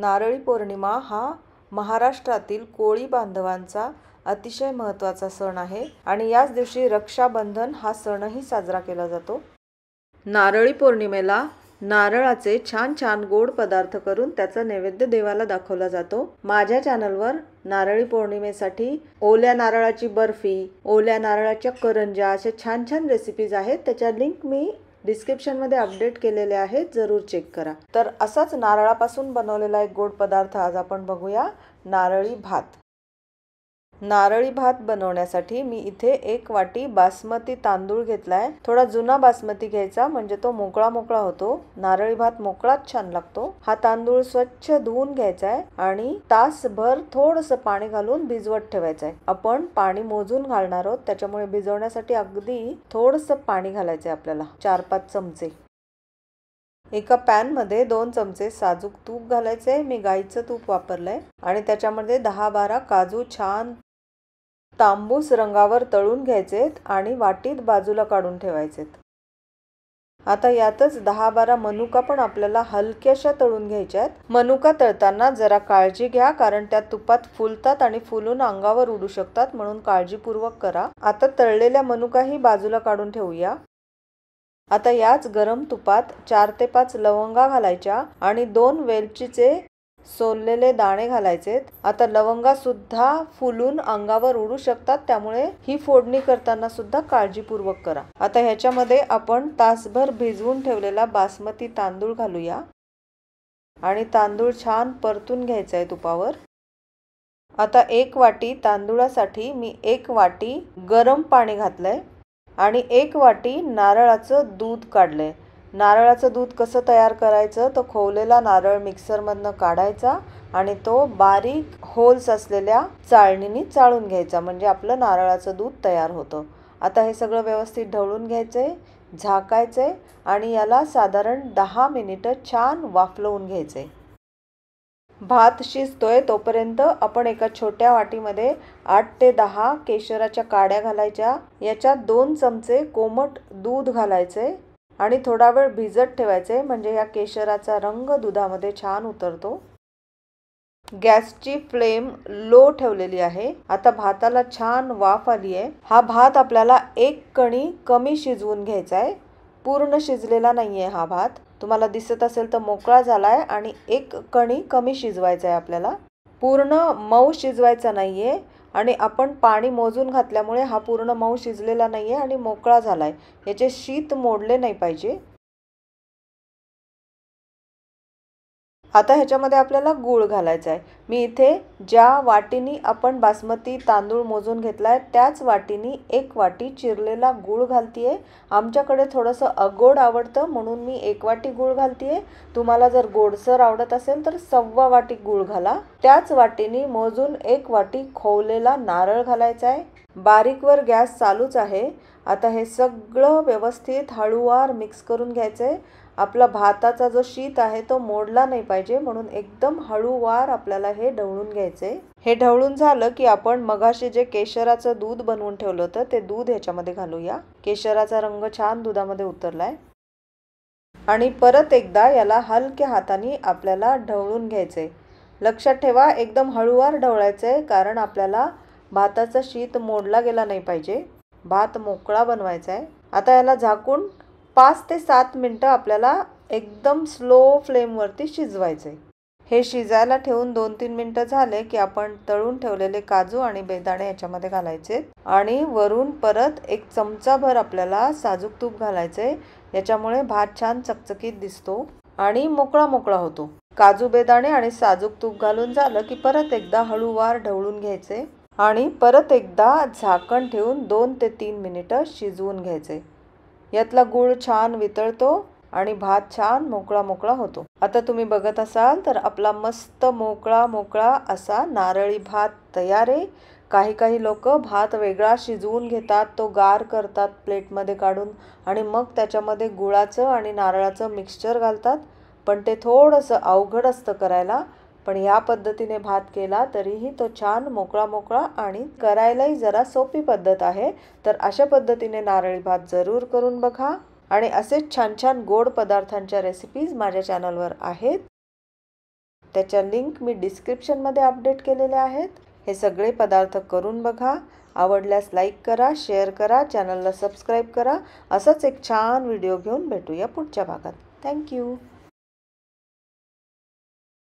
नारळी पौर्णिमा हा महाराष्ट्रातील कोळी बांधवांचा अतिशय महत्त्वाचा सण आहे आणि याच दिवशी रक्षाबंधन हा सणही साजरा केला जातो नारळी पौर्णिमेला नारळाचे छान छान गोड पदार्थ करून त्याचा नैवेद्य देवाला दाखवला जातो माझ्या चॅनलवर नारळी पौर्णिमेसाठी ओल्या नारळाची बर्फी ओल्या नारळाच्या करंजा अशा छान छान रेसिपीज आहेत त्याच्या लिंक मी डिस्क्रिप्शनमध्ये अपडेट केलेले आहेत जरूर चेक करा तर असाच नारळापासून बनवलेला एक गोड पदार्थ आज आपण बघूया नारळी भात नारळी भात बनवण्यासाठी मी इथे एक वाटी बासमती तांदूळ घेतलाय थोडा जुना बासमती घ्यायचा म्हणजे तो मोकळा मोकळा होतो नारळी भात मोकळाच छान लागतो हा तांदूळ स्वच्छ धुवून घ्यायचा आहे आणि तासभर थोडस पाणी घालून भिजवत ठेवायचंय आपण पाणी मोजून घालणार आहोत त्याच्यामुळे भिजवण्यासाठी अगदी थोडस पाणी घालायचंय आपल्याला चार पाच चमचे एका पॅनमध्ये दोन चमचे साजूक तूप घालायचे मी गाईचं तूप वापरलंय आणि त्याच्यामध्ये दहा बारा काजू छान तांबूस रंगावर तळून घ्यायचेत आणि वाटीत बाजूला काढून ठेवायचेत आता यातच दहा बारा मनुका पण आपल्याला हलक्याशा तळून घ्यायच्या आहेत मनुका तळताना जरा काळजी घ्या कारण त्या तुपात फुलतात आणि फुलून अंगावर उडू शकतात म्हणून काळजीपूर्वक करा आता तळलेल्या मनुकाही बाजूला काढून ठेवूया आता याच गरम तुपात चार ते पाच लवंगा घालायच्या आणि दोन वेलचीचे सोललेले दाणे घालायचेत आता लवंगा सुद्धा फुलून अंगावर उडू शकतात त्यामुळे ही फोडणी करताना सुद्धा काळजीपूर्वक करा आता ह्याच्यामध्ये आपण तासभर भिजवून ठेवलेला बासमती तांदूळ घालूया आणि तांदूळ छान परतून घ्यायचा आहे तुपावर आता एक वाटी तांदुळासाठी मी एक वाटी गरम पाणी घातलंय आणि एक वाटी नारळाचं दूध काढलं आहे नारळाचं दूध कसं तयार करायचं तर खोवलेला नारळ मिक्सरमधनं काढायचा आणि तो बारीक होल्स असलेल्या चाळणीने चाळून घ्यायचा म्हणजे आपलं नारळाचं दूध तयार होतं आता हे सगळं व्यवस्थित ढवळून घ्यायचं आहे झाकायचं आहे आणि याला साधारण दहा मिनिटं छान वाफलवून घ्यायचं आहे भात शिजतोय तोपर्यंत आपण एका छोट्या वाटीमध्ये आठ ते दहा केशराच्या काड्या घालायच्या याच्यात दोन चमचे कोमट दूध घालायचे आणि थोडा वेळ भिजत ठेवायचे म्हणजे या केशराचा रंग दुधामध्ये छान उतरतो गॅसची फ्लेम लो ठेवलेली आहे आता भाताला छान वाफ आली आहे हा भात आपल्याला एक कणी कमी शिजवून घ्यायचा आहे पूर्ण शिजलेला नाही आहे हा भात तुम्हाला दिसत असेल तर मोकळा झाला आहे आणि एक कणी कमी शिजवायचा आहे आपल्याला पूर्ण मऊ शिजवायचा नाही आहे आणि आपण पाणी मोजून घातल्यामुळे हा पूर्ण मऊ शिजलेला नाही आहे आणि मोकळा झाला आहे याचे शीत मोडले नाही पाहिजे आता ह्याच्यामध्ये आपल्याला गूळ घालायचा आहे मी इथे ज्या वाटीनी आपण बासमती तांदूळ मोजून घेतला आहे त्याच वाटीनी एक वाटी चिरलेला गूळ घालतीये आहे आमच्याकडे थोडंसं अगोड आवडतं म्हणून मी एक वाटी गूळ घालतीये आहे तुम्हाला जर गोडसर आवडत असेल तर सव्वा वाटी गूळ घाला त्याच वाटीनी मोजून एक वाटी खोवलेला नारळ घालायचा आहे बारीकवर गॅस चालूच आहे आता हे सगळं व्यवस्थित हळूवार मिक्स करून घ्यायचं आहे आपला भाताचा जो शीत आहे तो मोडला नाही पाहिजे म्हणून एकदम हळूवार आपल्याला हे ढवळून घ्यायचे हे ढवळून झालं की आपण मगाशी जे केशराचं दूध बनवून ठेवलं होतं ते दूध ह्याच्यामध्ये घालूया केशराचा रंग छान दुधामध्ये उतरलाय आणि परत एकदा याला हलक्या हाताने आपल्याला ढवळून घ्यायचे लक्षात ठेवा एकदम हळूवार ढवळायचंय कारण आपल्याला भाताचा शीत मोडला गेला नाही पाहिजे भात मोकळा बनवायचा आहे आता याला झाकून पाच ते सात मिनटं आपल्याला एकदम स्लो फ्लेमवरती शिजवायचे हे शिजायला ठेवून दोन तीन मिनटं झाले की आपण तळून ठेवलेले काजू आणि बेदाणे याच्यामध्ये घालायचे आणि वरून परत एक चमचाभर आपल्याला साजूक तूप घालायचे याच्यामुळे भात छान चकचकीत दिसतो आणि मोकळा मोकळा होतो काजू बेदाणे आणि साजूक तूप घालून झालं की परत एकदा हळूवार ढवळून घ्यायचे आणि परत एकदा झाकण ठेवून दोन ते तीन मिनिटं शिजवून घ्यायचे यातला गुळ छान वितळतो आणि भात छान मोकळा मोकळा होतो आता तुम्ही बघत असाल तर आपला मस्त मोकळा मोकळा असा नारळी भात तयार आहे काही काही लोक भात वेगळा शिजवून घेतात तो गार करतात प्लेटमध्ये काढून आणि मग त्याच्यामध्ये गुळाचं आणि नारळाचं मिक्सचर घालतात पण ते थोडंसं अवघड असतं करायला पण ह्या पद्धतीने भात केला तरीही तो छान मोकळा मोकळा आणि करायलाही जरा सोपी पद्धत आहे तर अशा पद्धतीने नारळी भात जरूर करून बघा आणि असेच छान छान गोड पदार्थांच्या रेसिपीज माझ्या चॅनलवर आहेत त्याच्या लिंक मी डिस्क्रिप्शनमध्ये अपडेट केलेल्या आहेत हे सगळे पदार्थ करून बघा आवडल्यास लाईक करा शेअर करा चॅनलला सबस्क्राईब करा असंच एक छान व्हिडिओ घेऊन भेटूया पुढच्या भागात थँक्यू